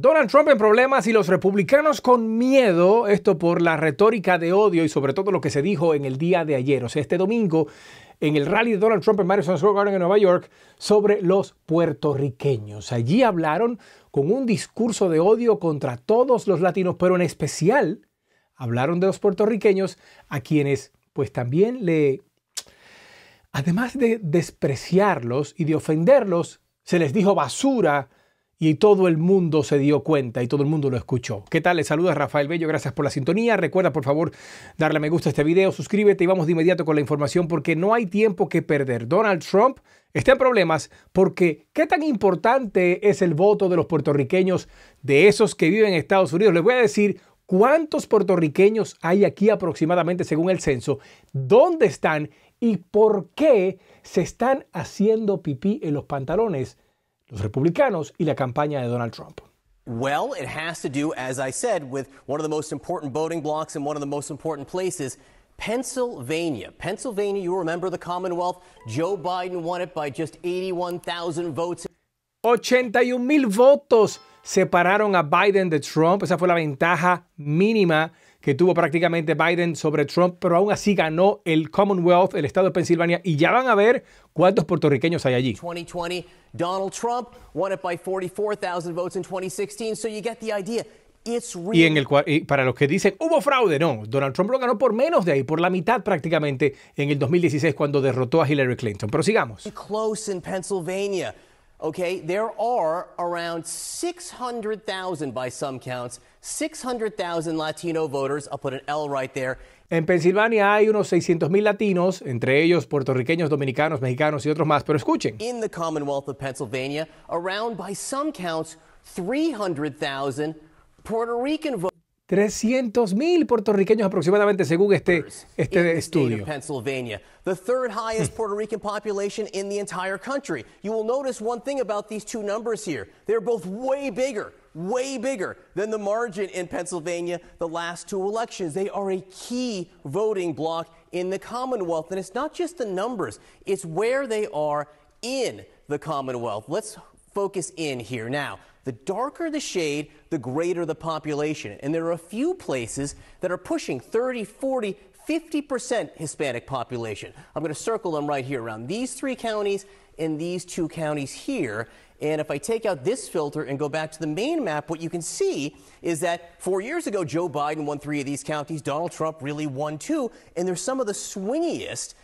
Donald Trump en problemas y los republicanos con miedo, esto por la retórica de odio y sobre todo lo que se dijo en el día de ayer, o sea, este domingo, en el rally de Donald Trump en Madison Square Garden en Nueva York, sobre los puertorriqueños. Allí hablaron con un discurso de odio contra todos los latinos, pero en especial hablaron de los puertorriqueños a quienes pues también le, además de despreciarlos y de ofenderlos, se les dijo basura, y todo el mundo se dio cuenta y todo el mundo lo escuchó. ¿Qué tal? Les saluda Rafael Bello, gracias por la sintonía. Recuerda por favor darle a me gusta a este video, suscríbete y vamos de inmediato con la información porque no hay tiempo que perder. Donald Trump está en problemas porque ¿qué tan importante es el voto de los puertorriqueños, de esos que viven en Estados Unidos? Les voy a decir cuántos puertorriqueños hay aquí aproximadamente según el censo, dónde están y por qué se están haciendo pipí en los pantalones los republicanos y la campaña de Donald Trump. Well, it has to do, as I said, with one of the most important voting blocks and one of the most important places. Pennsylvania. Pennsylvania, you remember the Commonwealth. Joe Biden won it by just 81,000 votes. 81 votos separaron a Biden de Trump. Esa fue la ventaja mínima que tuvo prácticamente Biden sobre Trump, pero aún así ganó el Commonwealth, el estado de Pensilvania, y ya van a ver cuántos puertorriqueños hay allí. Y, en el, para los que dicen, hubo fraude, no, Donald Trump lo ganó por menos de ahí, por la mitad prácticamente en el 2016 cuando derrotó a Hillary Clinton. Pero sigamos. okay, there are around 600,000, by some counts, 600,000 Latino voters. I'll put an L right there. En Pensilvania hay unos six hundred thousand latinos, entre ellos puertorriqueños, dominicanos, mexicanos y otros más, pero escuchen. In the Commonwealth of Pennsylvania, around by some counts 300,000 Puerto Rican voters. 300 mil puertorriqueños aproximadamente, según este, este estudio. Pennsylvania, the third highest Puerto Rican population in the entire country. You will notice one thing about these two numbers here. They're both way bigger, way bigger than the margin in Pennsylvania the last two elections. They are a key voting bloc in the Commonwealth. And it's not just the numbers, it's where they are in the Commonwealth. Let's focus in here. Now, the darker the shade, the greater the population. And there are a few places that are pushing 30, 40, 50% Hispanic population. I'm going to circle them right here around these three counties and these two counties here. And if I take out this filter and go back to the main map, what you can see is that four years ago, Joe Biden won three of these counties. Donald Trump really won two. And they're some of the swingiest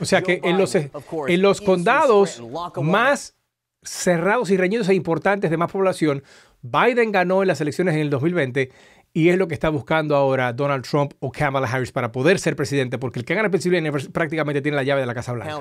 O sea que en los, en los condados em más cerrados y reñidos e importantes de más población, Biden ganó en las elecciones en el 2020 y es lo que está buscando ahora Donald Trump o Kamala Harris para poder ser presidente, porque el que gana el presidente prácticamente tiene la llave de la Casa Blanca.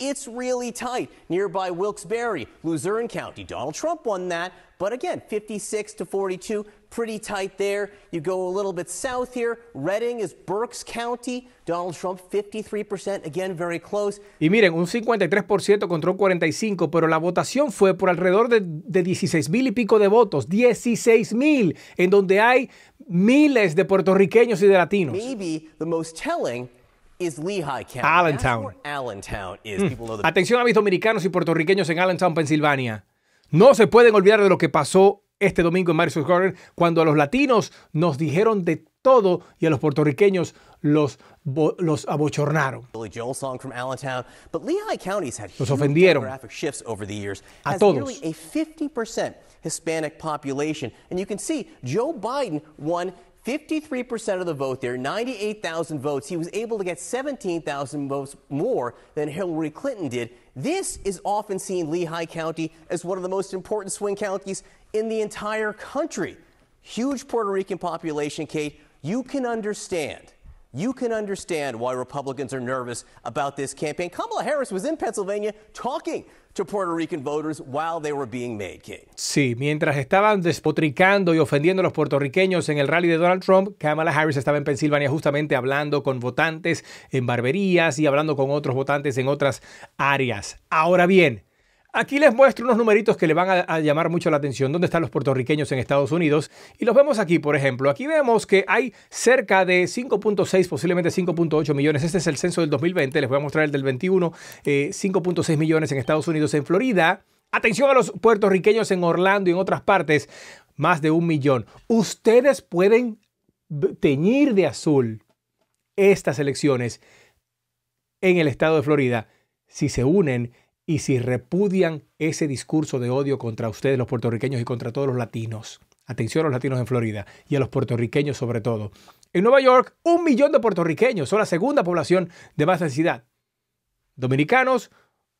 It's really tight. Nearby Wilkes-Barre, Luzerne County. Donald Trump won that. But again, 56 to 42, pretty tight there. You go a little bit south here. Reading is Berks County. Donald Trump 53%, again very close. Y miren, un 53% contra un 45, pero la votación fue por alrededor de, de 16 mil y pico de votos, 16 mil, en donde hay miles de puertorriqueños y de latinos. Maybe the most telling Lehigh County. Allentown. is. Hmm. People know Atención a mis dominicanos y puertorriqueños en Allentown, Pensilvania. No se pueden olvidar de lo que pasó este domingo en Madison Garden cuando a los latinos nos dijeron de todo y a los puertorriqueños los, los abochornaron. Los ofendieron a todos. Hispanic population. And you can see Joe Biden won 53% of the vote there, 98,000 votes. He was able to get 17,000 votes more than Hillary Clinton did. This is often seen Lehigh County as one of the most important swing counties in the entire country. Huge Puerto Rican population, Kate. You can understand you can understand why Republicans are nervous about this campaign. Kamala Harris was in Pennsylvania talking to Puerto Rican voters while they were being made Sí, mientras estaban despotricando y ofendiendo a los puertorriqueños en el rally de Donald Trump, Kamala Harris estaba en Pensilvania justamente hablando con votantes en barberías y hablando con otros votantes en otras áreas. Ahora bien, Aquí les muestro unos numeritos que le van a, llamar mucho la atención. ¿Dónde están los puertorriqueños en Estados Unidos? Y los vemos aquí, por ejemplo. Aquí vemos que hay cerca de 5.6, posiblemente 5.8 millones. Este es el censo del 2020. Les voy a mostrar el del 21. 5.6 eh, millones en Estados Unidos. En Florida, atención a los puertorriqueños en Orlando y en otras partes, más de un millón. Ustedes pueden teñir de azul estas elecciones en el estado de Florida si se unen y si repudian ese discurso de odio contra ustedes los puertorriqueños y contra todos los latinos. Atención a los latinos en Florida y a los puertorriqueños sobre todo. En Nueva York, un millón de puertorriqueños son la segunda población de más densidad. Dominicanos,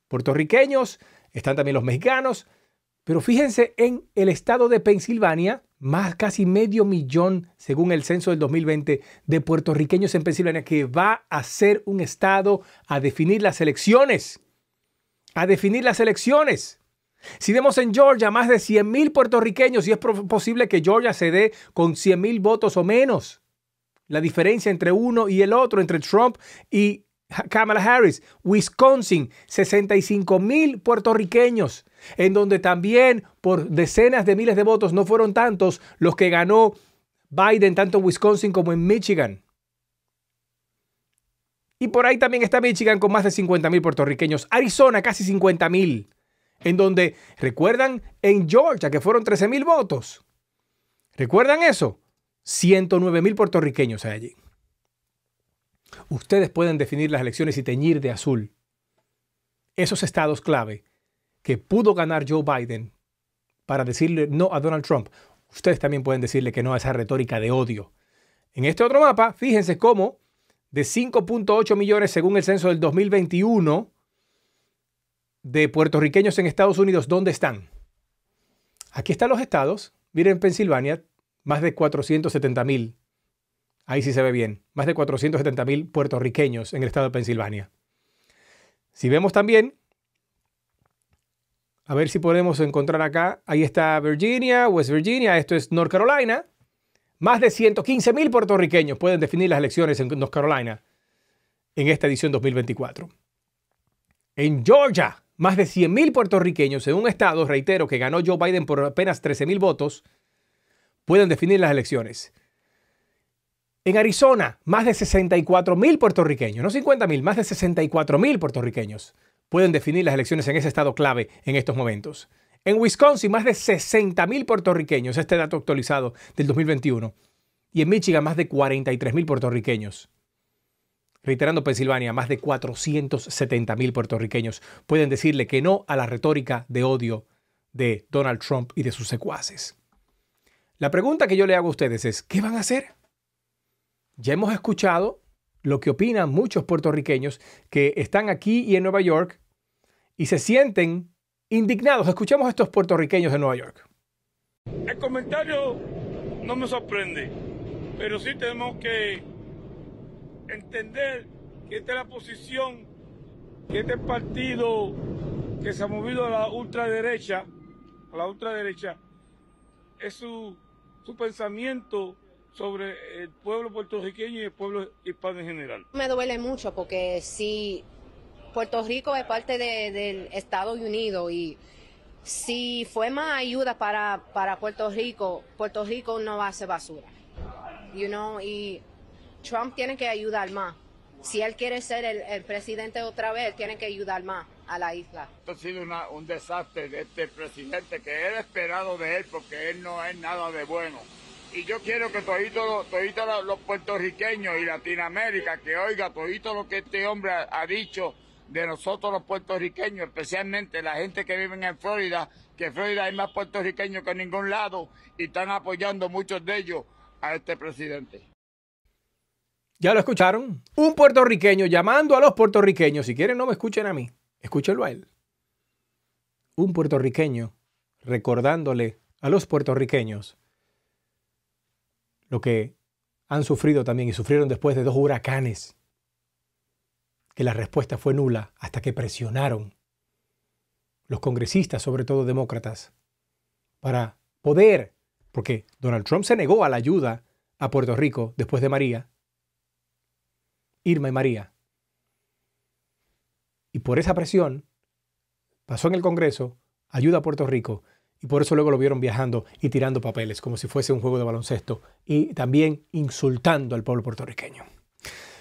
puertorriqueños, están también los mexicanos. Pero fíjense en el estado de Pensilvania, más casi medio millón, según el censo del 2020, de puertorriqueños en Pensilvania, que va a ser un estado a definir las elecciones a definir las elecciones. Si vemos en Georgia más de mil puertorriqueños, y es posible que Georgia se dé con mil votos o menos, la diferencia entre uno y el otro, entre Trump y Kamala Harris, Wisconsin, 65 mil puertorriqueños, en donde también por decenas de miles de votos, no fueron tantos los que ganó Biden tanto en Wisconsin como en Michigan. Y por ahí también está Michigan con más de 50.000 puertorriqueños. Arizona casi 50.000. En donde, ¿recuerdan? En Georgia, que fueron 13.000 votos. ¿Recuerdan eso? 109.000 puertorriqueños hay allí. Ustedes pueden definir las elecciones y teñir de azul esos estados clave que pudo ganar Joe Biden para decirle no a Donald Trump. Ustedes también pueden decirle que no a esa retórica de odio. En este otro mapa, fíjense cómo de 5.8 millones según el censo del 2021 de puertorriqueños en Estados Unidos, ¿dónde están? Aquí están los estados. Miren, Pensilvania, más de 470 mil. Ahí sí se ve bien. Más de 470 mil puertorriqueños en el estado de Pensilvania. Si vemos también, a ver si podemos encontrar acá, ahí está Virginia, West Virginia, esto es North Carolina. Más de 115 mil puertorriqueños pueden definir las elecciones en North Carolina en esta edición 2024. En Georgia, más de 100.000 mil puertorriqueños en un estado, reitero, que ganó Joe Biden por apenas 13 mil votos, pueden definir las elecciones. En Arizona, más de 64 mil puertorriqueños, no 50.000, mil, más de 64 mil puertorriqueños pueden definir las elecciones en ese estado clave en estos momentos. En Wisconsin, más de 60.000 puertorriqueños, este dato actualizado del 2021. Y en Michigan, más de 43.000 puertorriqueños. Reiterando, Pensilvania, más de 470.000 puertorriqueños pueden decirle que no a la retórica de odio de Donald Trump y de sus secuaces. La pregunta que yo le hago a ustedes es, ¿qué van a hacer? Ya hemos escuchado lo que opinan muchos puertorriqueños que están aquí y en Nueva York y se sienten Indignados, escuchamos a estos puertorriqueños de Nueva York. El comentario no me sorprende, pero sí tenemos que entender que esta es la posición que este partido que se ha movido a la ultraderecha, a la ultraderecha, es su, pensamiento sobre el pueblo puertorriqueño y el pueblo hispano en general. Me duele mucho porque sí Puerto Rico es parte del Estados Unidos y si fue más ayuda para, para Puerto Rico, Puerto Rico no hace basura. You know, y Trump tiene que ayudar más. Si él quiere ser el, presidente otra vez, tiene que ayudar más a la isla. Esto ha sido un desastre de este presidente que era esperado de él porque él no es nada de bueno. Y yo quiero que todos los puertorriqueños y Latinoamérica que oiga todo lo que este hombre ha dicho de nosotros los puertorriqueños, especialmente la gente que vive en Florida, que Florida hay más puertorriqueños que en ningún lado y están apoyando muchos de ellos a este presidente. Ya lo escucharon. Un puertorriqueño llamando a los puertorriqueños. Si quieren, no me escuchen a mí. Escúchenlo a él. Un puertorriqueño recordándole a los puertorriqueños lo que han sufrido también y sufrieron después de dos huracanes que la respuesta fue nula hasta que presionaron los congresistas, sobre todo demócratas, para poder, porque Donald Trump se negó a la ayuda a Puerto Rico después de María, Irma y María. Y por esa presión pasó en el Congreso ayuda a Puerto Rico y por eso luego lo vieron viajando y tirando papeles como si fuese un juego de baloncesto y también insultando al pueblo puertorriqueño.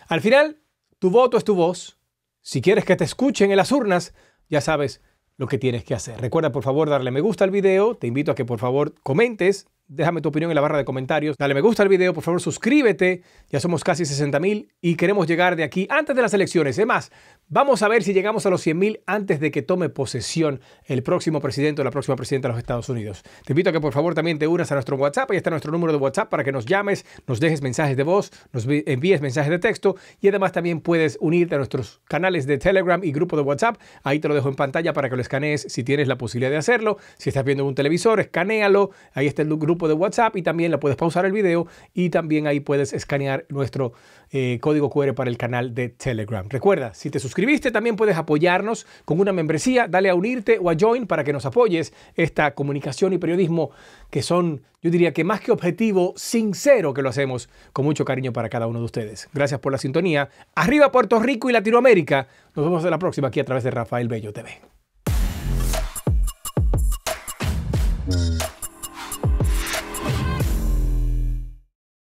Al final tu voto es tu voz. Si quieres que te escuchen en las urnas, ya sabes lo que tienes que hacer. Recuerda por favor darle me gusta al video, te invito a que por favor comentes déjame tu opinión en la barra de comentarios, dale me gusta al video, por favor suscríbete, ya somos casi 60 mil y queremos llegar de aquí antes de las elecciones. Es más, vamos a ver si llegamos a los 100 mil antes de que tome posesión el próximo presidente o la próxima presidenta de los Estados Unidos. Te invito a que por favor también te unas a nuestro WhatsApp, ahí está nuestro número de WhatsApp para que nos llames, nos dejes mensajes de voz, nos envíes mensajes de texto y además también puedes unirte a nuestros canales de Telegram y grupo de WhatsApp, ahí te lo dejo en pantalla para que lo escanees si tienes la posibilidad de hacerlo, si estás viendo un televisor, escanealo ahí está el grupo de WhatsApp y también la puedes pausar el video y también ahí puedes escanear nuestro eh, código QR para el canal de Telegram. Recuerda, si te suscribiste también puedes apoyarnos con una membresía, dale a unirte o a join para que nos apoyes esta comunicación y periodismo que son, yo diría que más que objetivo, sincero que lo hacemos con mucho cariño para cada uno de ustedes. Gracias por la sintonía. Arriba Puerto Rico y Latinoamérica. Nos vemos en la próxima aquí a través de Rafael Bello TV.